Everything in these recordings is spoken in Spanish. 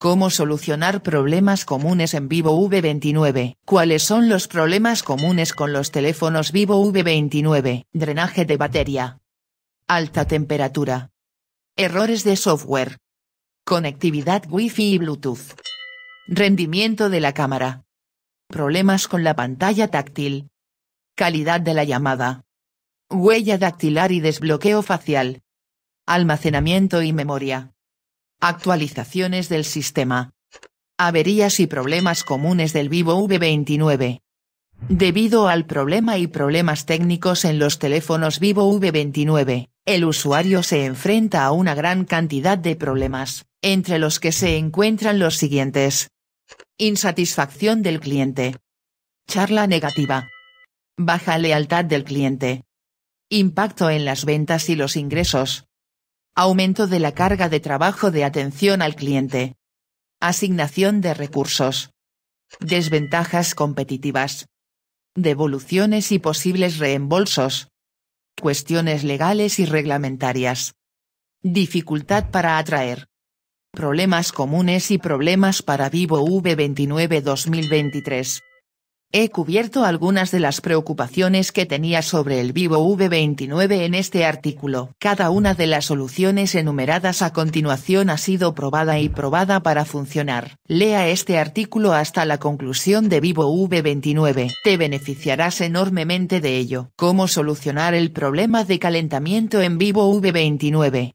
Cómo solucionar problemas comunes en Vivo V29. ¿Cuáles son los problemas comunes con los teléfonos Vivo V29? Drenaje de batería. Alta temperatura. Errores de software. Conectividad Wi-Fi y Bluetooth. Rendimiento de la cámara. Problemas con la pantalla táctil. Calidad de la llamada. Huella dactilar y desbloqueo facial. Almacenamiento y memoria. Actualizaciones del sistema. Averías y problemas comunes del Vivo V29. Debido al problema y problemas técnicos en los teléfonos Vivo V29, el usuario se enfrenta a una gran cantidad de problemas, entre los que se encuentran los siguientes. Insatisfacción del cliente. Charla negativa. Baja lealtad del cliente. Impacto en las ventas y los ingresos aumento de la carga de trabajo de atención al cliente, asignación de recursos, desventajas competitivas, devoluciones y posibles reembolsos, cuestiones legales y reglamentarias, dificultad para atraer, problemas comunes y problemas para Vivo V29 2023. He cubierto algunas de las preocupaciones que tenía sobre el Vivo V29 en este artículo. Cada una de las soluciones enumeradas a continuación ha sido probada y probada para funcionar. Lea este artículo hasta la conclusión de Vivo V29. Te beneficiarás enormemente de ello. ¿Cómo solucionar el problema de calentamiento en Vivo V29?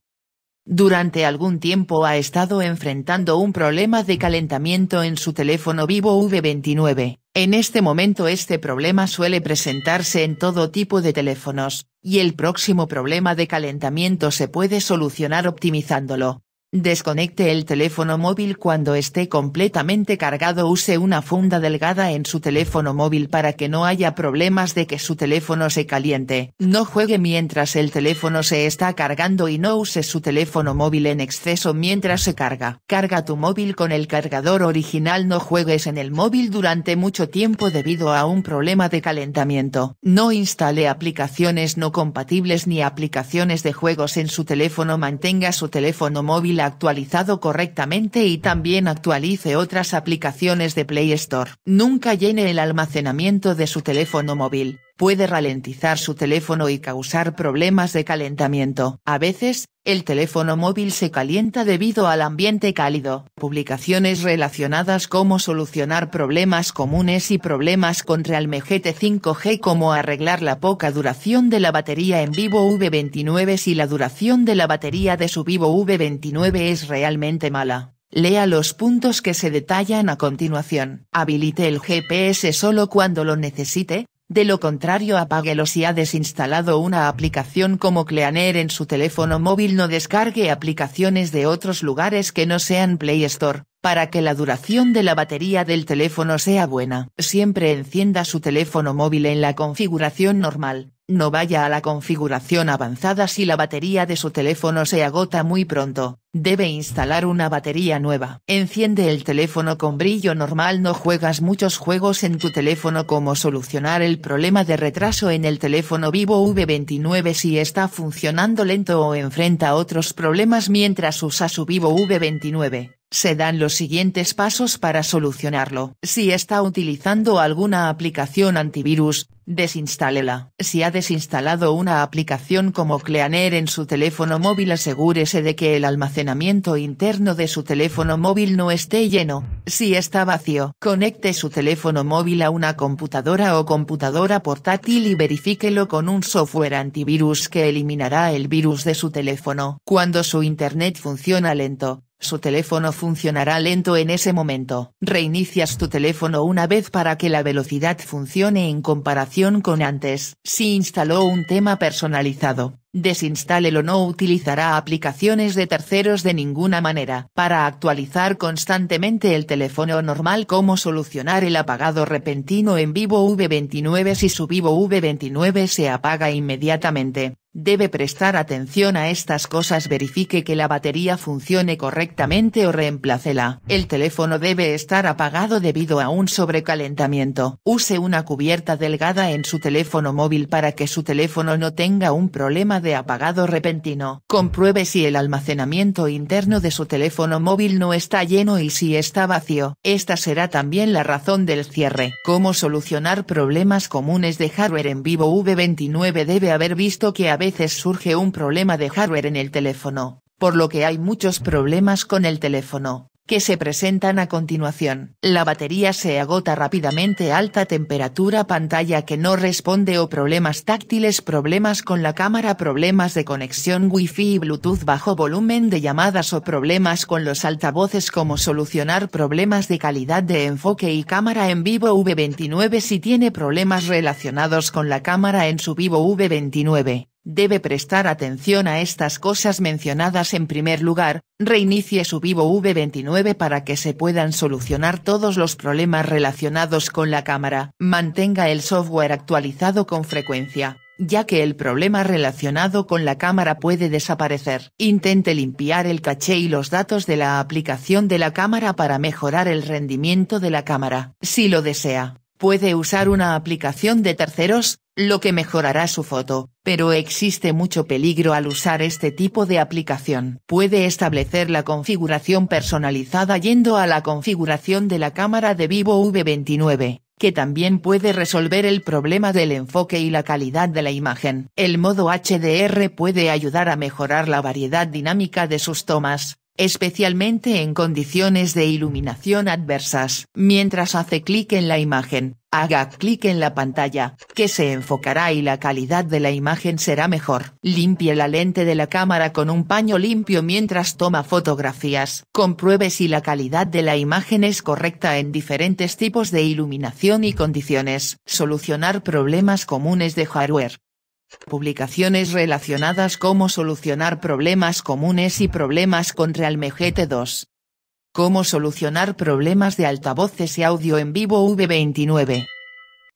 Durante algún tiempo ha estado enfrentando un problema de calentamiento en su teléfono vivo V29. En este momento este problema suele presentarse en todo tipo de teléfonos, y el próximo problema de calentamiento se puede solucionar optimizándolo. Desconecte el teléfono móvil cuando esté completamente cargado. Use una funda delgada en su teléfono móvil para que no haya problemas de que su teléfono se caliente. No juegue mientras el teléfono se está cargando y no use su teléfono móvil en exceso mientras se carga. Carga tu móvil con el cargador original. No juegues en el móvil durante mucho tiempo debido a un problema de calentamiento. No instale aplicaciones no compatibles ni aplicaciones de juegos en su teléfono. Mantenga su teléfono móvil actualizado correctamente y también actualice otras aplicaciones de Play Store. Nunca llene el almacenamiento de su teléfono móvil puede ralentizar su teléfono y causar problemas de calentamiento. A veces, el teléfono móvil se calienta debido al ambiente cálido. Publicaciones relacionadas como solucionar problemas comunes y problemas contra el mgt 5G como arreglar la poca duración de la batería en vivo V29 si la duración de la batería de su vivo V29 es realmente mala. Lea los puntos que se detallan a continuación. Habilite el GPS solo cuando lo necesite, de lo contrario apáguelo si ha desinstalado una aplicación como Cleaner en su teléfono móvil no descargue aplicaciones de otros lugares que no sean Play Store. Para que la duración de la batería del teléfono sea buena, siempre encienda su teléfono móvil en la configuración normal, no vaya a la configuración avanzada si la batería de su teléfono se agota muy pronto, debe instalar una batería nueva. Enciende el teléfono con brillo normal No juegas muchos juegos en tu teléfono como solucionar el problema de retraso en el teléfono vivo V29 si está funcionando lento o enfrenta otros problemas mientras usa su vivo V29 se dan los siguientes pasos para solucionarlo. Si está utilizando alguna aplicación antivirus, desinstálela. Si ha desinstalado una aplicación como Cleaner en su teléfono móvil, asegúrese de que el almacenamiento interno de su teléfono móvil no esté lleno. Si está vacío, conecte su teléfono móvil a una computadora o computadora portátil y verifíquelo con un software antivirus que eliminará el virus de su teléfono. Cuando su internet funciona lento, su teléfono funcionará lento en ese momento. Reinicias tu teléfono una vez para que la velocidad funcione en comparación con antes. Si instaló un tema personalizado, Desinstálelo no utilizará aplicaciones de terceros de ninguna manera. Para actualizar constantemente el teléfono normal cómo solucionar el apagado repentino en vivo V29 si su vivo V29 se apaga inmediatamente, Debe prestar atención a estas cosas verifique que la batería funcione correctamente o reemplácela. El teléfono debe estar apagado debido a un sobrecalentamiento. Use una cubierta delgada en su teléfono móvil para que su teléfono no tenga un problema de apagado repentino. Compruebe si el almacenamiento interno de su teléfono móvil no está lleno y si está vacío. Esta será también la razón del cierre. Cómo solucionar problemas comunes de hardware en vivo V29 debe haber visto que veces surge un problema de hardware en el teléfono, por lo que hay muchos problemas con el teléfono, que se presentan a continuación. La batería se agota rápidamente alta temperatura pantalla que no responde o problemas táctiles problemas con la cámara problemas de conexión Wi-Fi y bluetooth bajo volumen de llamadas o problemas con los altavoces como solucionar problemas de calidad de enfoque y cámara en vivo V29 si tiene problemas relacionados con la cámara en su vivo V29 Debe prestar atención a estas cosas mencionadas en primer lugar, reinicie su Vivo V29 para que se puedan solucionar todos los problemas relacionados con la cámara. Mantenga el software actualizado con frecuencia, ya que el problema relacionado con la cámara puede desaparecer. Intente limpiar el caché y los datos de la aplicación de la cámara para mejorar el rendimiento de la cámara. Si lo desea, puede usar una aplicación de terceros, lo que mejorará su foto, pero existe mucho peligro al usar este tipo de aplicación. Puede establecer la configuración personalizada yendo a la configuración de la cámara de Vivo V29, que también puede resolver el problema del enfoque y la calidad de la imagen. El modo HDR puede ayudar a mejorar la variedad dinámica de sus tomas, especialmente en condiciones de iluminación adversas. Mientras hace clic en la imagen, haga clic en la pantalla, que se enfocará y la calidad de la imagen será mejor. Limpie la lente de la cámara con un paño limpio mientras toma fotografías. Compruebe si la calidad de la imagen es correcta en diferentes tipos de iluminación y condiciones. Solucionar problemas comunes de hardware. Publicaciones relacionadas Cómo solucionar problemas comunes y problemas con Realmejete 2. Cómo solucionar problemas de altavoces y audio en vivo V29.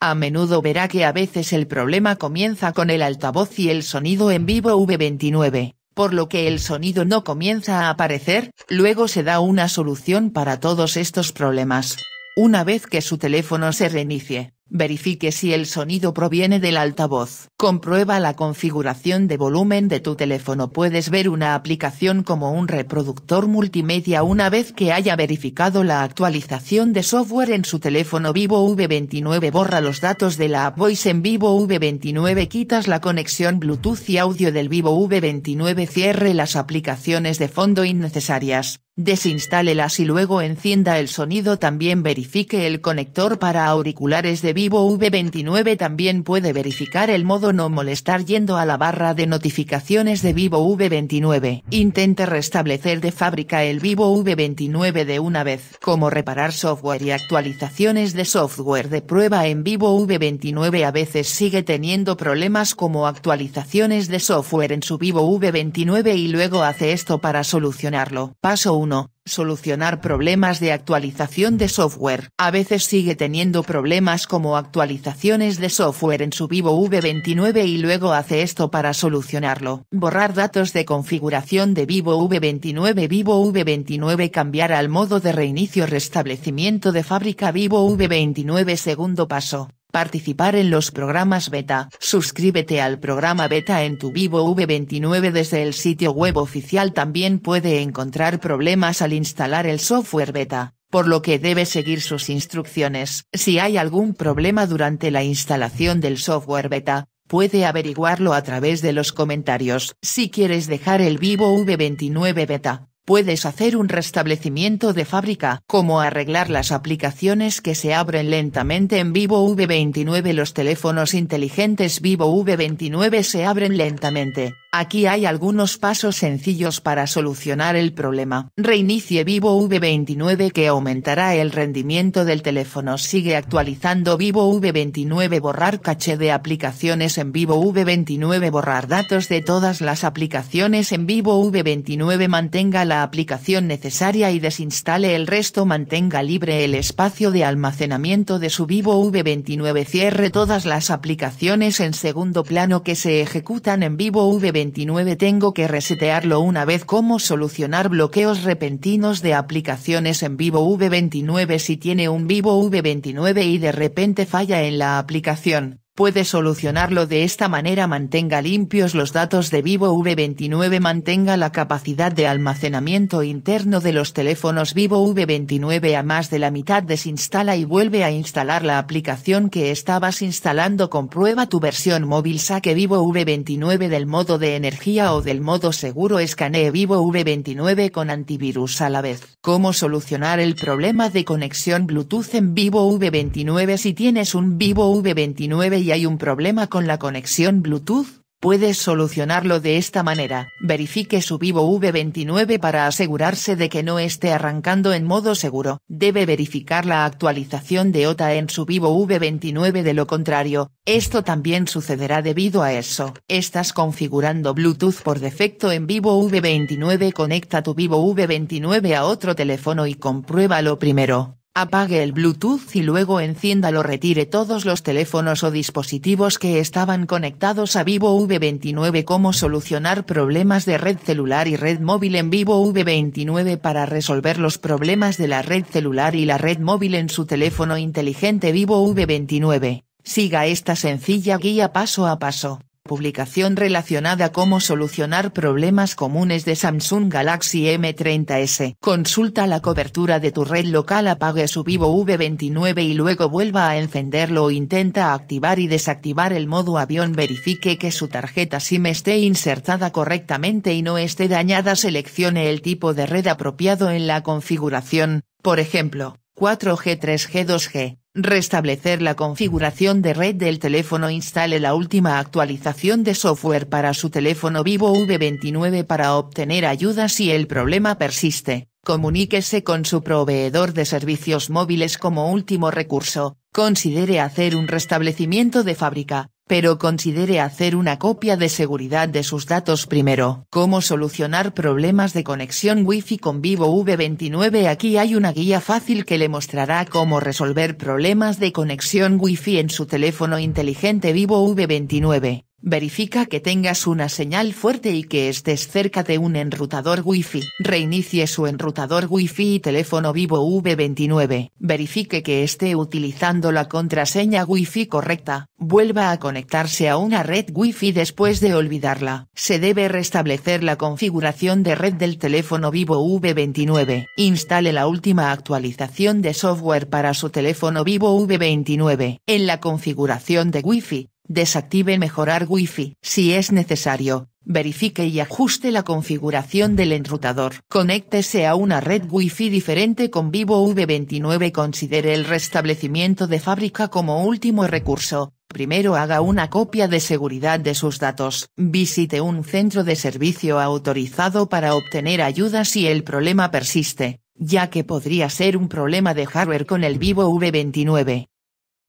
A menudo verá que a veces el problema comienza con el altavoz y el sonido en vivo V29, por lo que el sonido no comienza a aparecer, luego se da una solución para todos estos problemas. Una vez que su teléfono se reinicie. Verifique si el sonido proviene del altavoz. Comprueba la configuración de volumen de tu teléfono. Puedes ver una aplicación como un reproductor multimedia una vez que haya verificado la actualización de software en su teléfono Vivo V29. Borra los datos de la App Voice en Vivo V29. Quitas la conexión Bluetooth y audio del Vivo V29. Cierre las aplicaciones de fondo innecesarias. Desinstálelas y luego encienda el sonido. También verifique el conector para auriculares de Vivo V29 también puede verificar el modo no molestar yendo a la barra de notificaciones de Vivo V29. Intente restablecer de fábrica el Vivo V29 de una vez. Como reparar software y actualizaciones de software de prueba en Vivo V29 a veces sigue teniendo problemas como actualizaciones de software en su Vivo V29 y luego hace esto para solucionarlo. Paso 1 solucionar problemas de actualización de software. A veces sigue teniendo problemas como actualizaciones de software en su vivo V29 y luego hace esto para solucionarlo. Borrar datos de configuración de vivo V29 vivo V29 cambiar al modo de reinicio restablecimiento de fábrica vivo V29 segundo paso. Participar en los programas beta. Suscríbete al programa beta en tu vivo V29 desde el sitio web oficial. También puede encontrar problemas al instalar el software beta, por lo que debe seguir sus instrucciones. Si hay algún problema durante la instalación del software beta, puede averiguarlo a través de los comentarios. Si quieres dejar el vivo V29 beta, Puedes hacer un restablecimiento de fábrica, como arreglar las aplicaciones que se abren lentamente en Vivo V29. Los teléfonos inteligentes Vivo V29 se abren lentamente. Aquí hay algunos pasos sencillos para solucionar el problema. Reinicie Vivo V29 que aumentará el rendimiento del teléfono. Sigue actualizando Vivo V29 borrar caché de aplicaciones en Vivo V29 borrar datos de todas las aplicaciones en Vivo V29 mantenga la aplicación necesaria y desinstale el resto mantenga libre el espacio de almacenamiento de su Vivo V29 cierre todas las aplicaciones en segundo plano que se ejecutan en Vivo V29 29 tengo que resetearlo una vez cómo solucionar bloqueos repentinos de aplicaciones en vivo V29 si tiene un vivo V29 y de repente falla en la aplicación, puede solucionarlo de esta manera mantenga limpios los datos de Vivo V29 mantenga la capacidad de almacenamiento interno de los teléfonos Vivo V29 a más de la mitad desinstala y vuelve a instalar la aplicación que estabas instalando comprueba tu versión móvil saque Vivo V29 del modo de energía o del modo seguro escanee Vivo V29 con antivirus a la vez. ¿Cómo solucionar el problema de conexión Bluetooth en Vivo V29 si tienes un Vivo V29 y hay un problema con la conexión Bluetooth, puedes solucionarlo de esta manera. Verifique su Vivo V29 para asegurarse de que no esté arrancando en modo seguro. Debe verificar la actualización de OTA en su Vivo V29 de lo contrario, esto también sucederá debido a eso. Estás configurando Bluetooth por defecto en Vivo V29 Conecta tu Vivo V29 a otro teléfono y compruébalo primero apague el Bluetooth y luego encienda retire todos los teléfonos o dispositivos que estaban conectados a Vivo V29 Cómo solucionar problemas de red celular y red móvil en Vivo V29 Para resolver los problemas de la red celular y la red móvil en su teléfono inteligente Vivo V29, siga esta sencilla guía paso a paso publicación relacionada a cómo solucionar problemas comunes de Samsung Galaxy M30S. Consulta la cobertura de tu red local apague su vivo V29 y luego vuelva a encenderlo o intenta activar y desactivar el modo avión verifique que su tarjeta SIM esté insertada correctamente y no esté dañada seleccione el tipo de red apropiado en la configuración, por ejemplo, 4G 3G 2G. Restablecer la configuración de red del teléfono Instale la última actualización de software para su teléfono Vivo V29 para obtener ayuda si el problema persiste. Comuníquese con su proveedor de servicios móviles como último recurso. Considere hacer un restablecimiento de fábrica pero considere hacer una copia de seguridad de sus datos primero. ¿Cómo solucionar problemas de conexión Wi-Fi con Vivo V29? Aquí hay una guía fácil que le mostrará cómo resolver problemas de conexión Wi-Fi en su teléfono inteligente Vivo V29. Verifica que tengas una señal fuerte y que estés cerca de un enrutador Wi-Fi. Reinicie su enrutador Wi-Fi y teléfono vivo V29. Verifique que esté utilizando la contraseña Wi-Fi correcta. Vuelva a conectarse a una red Wi-Fi después de olvidarla. Se debe restablecer la configuración de red del teléfono vivo V29. Instale la última actualización de software para su teléfono vivo V29. En la configuración de Wi-Fi, Desactive Mejorar Wi-Fi. Si es necesario, verifique y ajuste la configuración del enrutador. Conéctese a una red Wi-Fi diferente con Vivo V29. Considere el restablecimiento de fábrica como último recurso. Primero haga una copia de seguridad de sus datos. Visite un centro de servicio autorizado para obtener ayuda si el problema persiste, ya que podría ser un problema de hardware con el Vivo V29.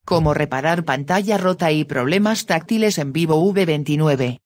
Cómo reparar pantalla rota y problemas táctiles en vivo V29.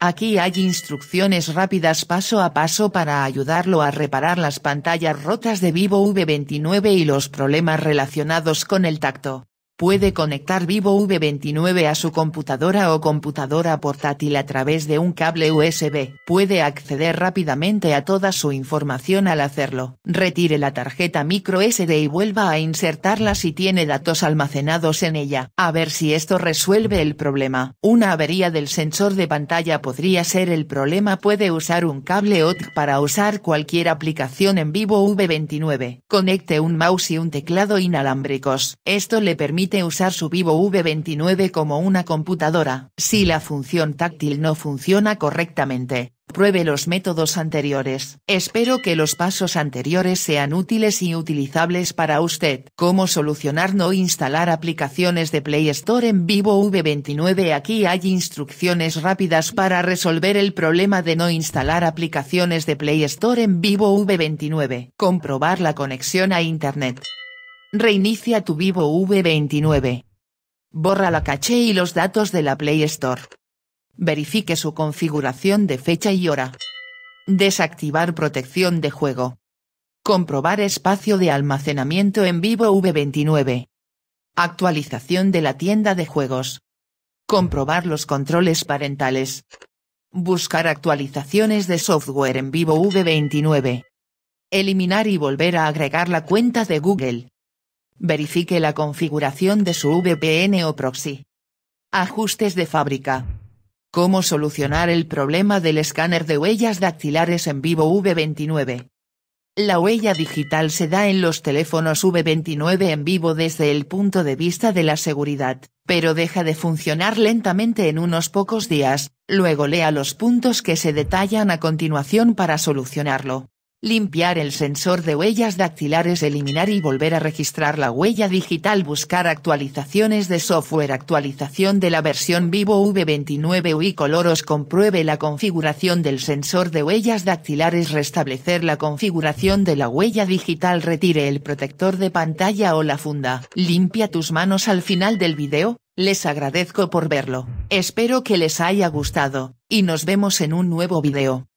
Aquí hay instrucciones rápidas paso a paso para ayudarlo a reparar las pantallas rotas de Vivo V29 y los problemas relacionados con el tacto. Puede conectar Vivo V29 a su computadora o computadora portátil a través de un cable USB. Puede acceder rápidamente a toda su información al hacerlo. Retire la tarjeta micro SD y vuelva a insertarla si tiene datos almacenados en ella. A ver si esto resuelve el problema. Una avería del sensor de pantalla podría ser el problema. Puede usar un cable OTG para usar cualquier aplicación en Vivo V29. Conecte un mouse y un teclado inalámbricos. Esto le permite usar su Vivo V29 como una computadora. Si la función táctil no funciona correctamente, pruebe los métodos anteriores. Espero que los pasos anteriores sean útiles y utilizables para usted. ¿Cómo solucionar no instalar aplicaciones de Play Store en Vivo V29? Aquí hay instrucciones rápidas para resolver el problema de no instalar aplicaciones de Play Store en Vivo V29. Comprobar la conexión a Internet. Reinicia tu Vivo V29. Borra la caché y los datos de la Play Store. Verifique su configuración de fecha y hora. Desactivar protección de juego. Comprobar espacio de almacenamiento en Vivo V29. Actualización de la tienda de juegos. Comprobar los controles parentales. Buscar actualizaciones de software en Vivo V29. Eliminar y volver a agregar la cuenta de Google. Verifique la configuración de su VPN o proxy. Ajustes de fábrica. Cómo solucionar el problema del escáner de huellas dactilares en vivo V29. La huella digital se da en los teléfonos V29 en vivo desde el punto de vista de la seguridad, pero deja de funcionar lentamente en unos pocos días, luego lea los puntos que se detallan a continuación para solucionarlo limpiar el sensor de huellas dactilares, eliminar y volver a registrar la huella digital, buscar actualizaciones de software, actualización de la versión Vivo V29 UI Coloros, compruebe la configuración del sensor de huellas dactilares, restablecer la configuración de la huella digital, retire el protector de pantalla o la funda. Limpia tus manos al final del video. Les agradezco por verlo, espero que les haya gustado, y nos vemos en un nuevo video.